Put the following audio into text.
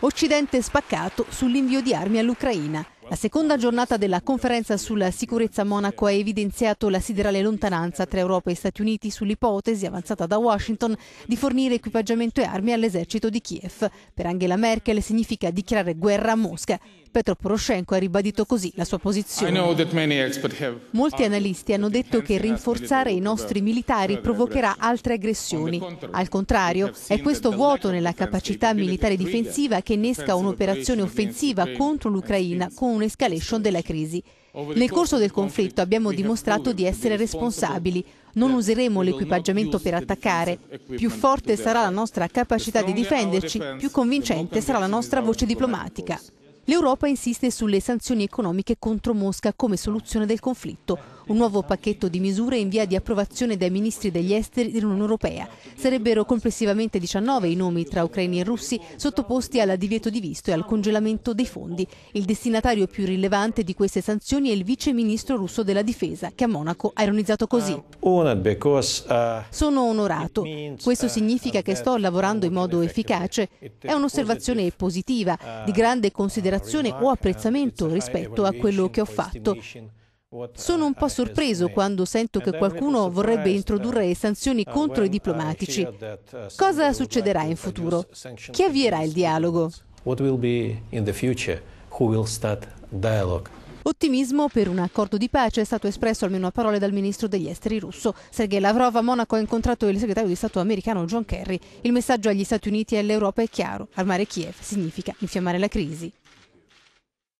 Occidente spaccato sull'invio di armi all'Ucraina. La seconda giornata della conferenza sulla sicurezza a Monaco ha evidenziato la siderale lontananza tra Europa e Stati Uniti sull'ipotesi avanzata da Washington di fornire equipaggiamento e armi all'esercito di Kiev. Per Angela Merkel significa dichiarare guerra a Mosca. Petro Poroshenko ha ribadito così la sua posizione. Molti analisti hanno detto che rinforzare i nostri militari provocherà altre aggressioni. Al contrario, è questo vuoto nella capacità militare difensiva che innesca un'operazione offensiva contro l'Ucraina con un'escalation della crisi. Nel corso del conflitto abbiamo dimostrato di essere responsabili. Non useremo l'equipaggiamento per attaccare. Più forte sarà la nostra capacità di difenderci, più convincente sarà la nostra voce diplomatica. L'Europa insiste sulle sanzioni economiche contro Mosca come soluzione del conflitto. Un nuovo pacchetto di misure in via di approvazione dai ministri degli esteri dell'Unione Europea. Sarebbero complessivamente 19 i nomi tra ucraini e russi sottoposti al divieto di visto e al congelamento dei fondi. Il destinatario più rilevante di queste sanzioni è il vice ministro russo della difesa, che a Monaco ha ironizzato così. Sono onorato. Questo significa che sto lavorando in modo efficace. È un'osservazione positiva, di grande considerazione considerazione o apprezzamento rispetto a quello che ho fatto. Sono un po' sorpreso quando sento che qualcuno vorrebbe introdurre sanzioni contro i diplomatici. Cosa succederà in futuro? Chi avvierà il dialogo? Ottimismo per un accordo di pace è stato espresso almeno a parole dal ministro degli esteri russo. Sergei Lavrov a Monaco ha incontrato il segretario di Stato americano John Kerry. Il messaggio agli Stati Uniti e all'Europa è chiaro. Armare Kiev significa infiammare la crisi.